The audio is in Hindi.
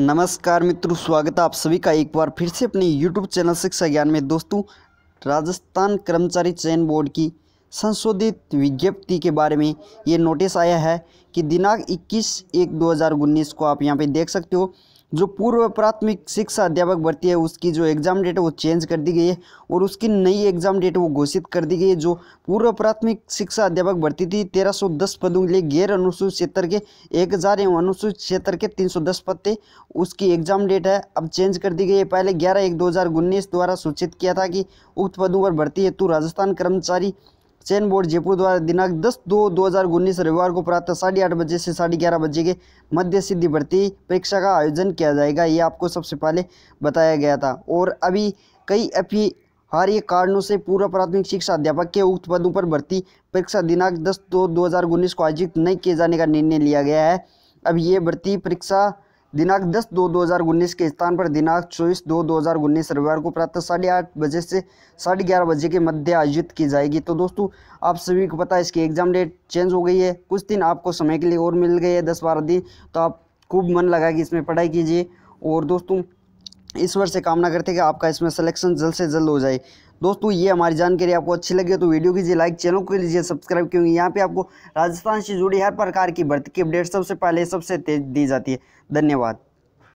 नमस्कार मित्रों स्वागत है आप सभी का एक बार फिर से अपने यूट्यूब चैनल शिक्षा ज्ञान में दोस्तों राजस्थान कर्मचारी चयन बोर्ड की संशोधित विज्ञप्ति के बारे में ये नोटिस आया है कि दिनांक 21 एक 2019 को आप यहाँ पे देख सकते हो जो पूर्व प्राथमिक शिक्षा अध्यापक भर्ती है उसकी जो एग्ज़ाम डेट है वो चेंज कर दी गई है और उसकी नई एग्ज़ाम डेट वो घोषित कर दी गई है जो पूर्व प्राथमिक शिक्षा अध्यापक भर्ती थी 1310 पदों के लिए गैर अनुसूचित क्षेत्र के 1000 एवं अनुसूचित क्षेत्र के 310 पद थे उसकी एग्ज़ाम डेट है अब चेंज कर दी गई है पहले ग्यारह एक दो द्वारा सूचित किया था कि उक्त पदों पर भर्ती हेतु राजस्थान कर्मचारी चयन बोर्ड जयपुर द्वारा दिनांक 10 दो 2019 रविवार को प्रातः साढ़े आठ बजे से साढ़े ग्यारह बजे के मध्य सिद्धि भर्ती परीक्षा का आयोजन किया जाएगा ये आपको सबसे पहले बताया गया था और अभी कई अपिहार्य कारणों से पूर्व प्राथमिक शिक्षा अध्यापक के उक्त पदों पर भर्ती परीक्षा दिनांक दस दो दो को आयोजित नहीं किए जाने का निर्णय लिया गया है अब ये भर्ती परीक्षा दिनांक 10 दो 2019 के स्थान पर दिनांक 24 दो 2019 रविवार को प्रातः साढ़े आठ बजे से साढ़े ग्यारह बजे के मध्य आयोजित की जाएगी तो दोस्तों आप सभी को पता है इसकी एग्जाम डेट चेंज हो गई है कुछ दिन आपको समय के लिए और मिल गए हैं दस बारह दिन तो आप खूब मन लगा कि इसमें पढ़ाई कीजिए और दोस्तों ईश्वर से कामना करते हैं कि आपका इसमें सिलेक्शन जल्द से जल्द हो जाए दोस्तों ये हमारी जानकारी आपको अच्छी लगी तो वीडियो कीजिए लाइक चैनल को लीजिए सब्सक्राइब क्योंकि यहाँ पे आपको राजस्थान से जुड़ी हर प्रकार की भर्ती की अपडेट सबसे पहले सबसे तेज दी जाती है धन्यवाद